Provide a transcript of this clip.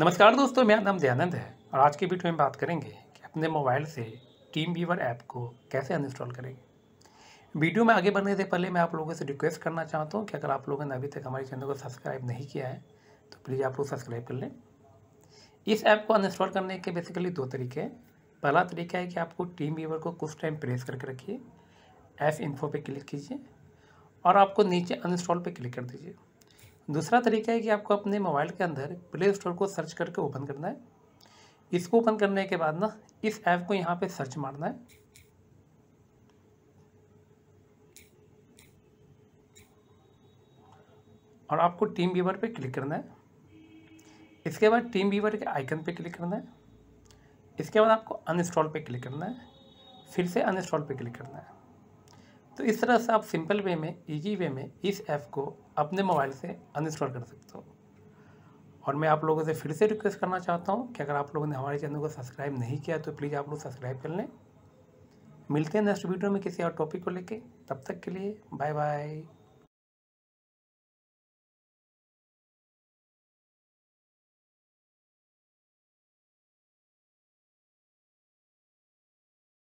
नमस्कार दोस्तों मेरा नाम दयानंद है और आज के वीडियो में बात करेंगे कि अपने मोबाइल से टीम वीवर ऐप को कैसे अनइंस्टॉल करेंगे वीडियो में आगे बढ़ने से पहले मैं आप लोगों से रिक्वेस्ट करना चाहता हूँ कि अगर आप लोगों ने अभी तक हमारे चैनल को सब्सक्राइब नहीं किया है तो प्लीज़ आप लोग सब्सक्राइब कर लें इस ऐप को अनइंस्टॉल करने के बेसिकली दो तरीके हैं पहला तरीका है कि आपको टीम वीवर को कुछ टाइम प्रेस करके रखिए ऐप इन्फो पर क्लिक कीजिए और आपको नीचे अनइंस्टॉल पर क्लिक कर दीजिए दूसरा तरीका है कि आपको अपने मोबाइल के अंदर प्ले स्टोर को सर्च करके ओपन करना है इसको ओपन करने के बाद ना इस ऐप को यहाँ पे सर्च मारना है और आपको टीम वीवर पे क्लिक करना है इसके बाद टीम वीवर के आइकन पे क्लिक करना है इसके बाद आपको अनइंस्टॉल पे क्लिक करना है फिर से अनइंस्टॉल पे क्लिक करना है तो इस तरह से आप सिंपल वे में ईजी वे में इस ऐप को अपने मोबाइल से अनइंस्टॉल कर सकते हो और मैं आप लोगों से फिर से रिक्वेस्ट करना चाहता हूँ कि अगर आप लोगों ने हमारे चैनल को सब्सक्राइब नहीं किया तो प्लीज़ आप लोग सब्सक्राइब कर लें मिलते हैं नेक्स्ट वीडियो में किसी और टॉपिक को लेके तब तक के लिए बाय बाय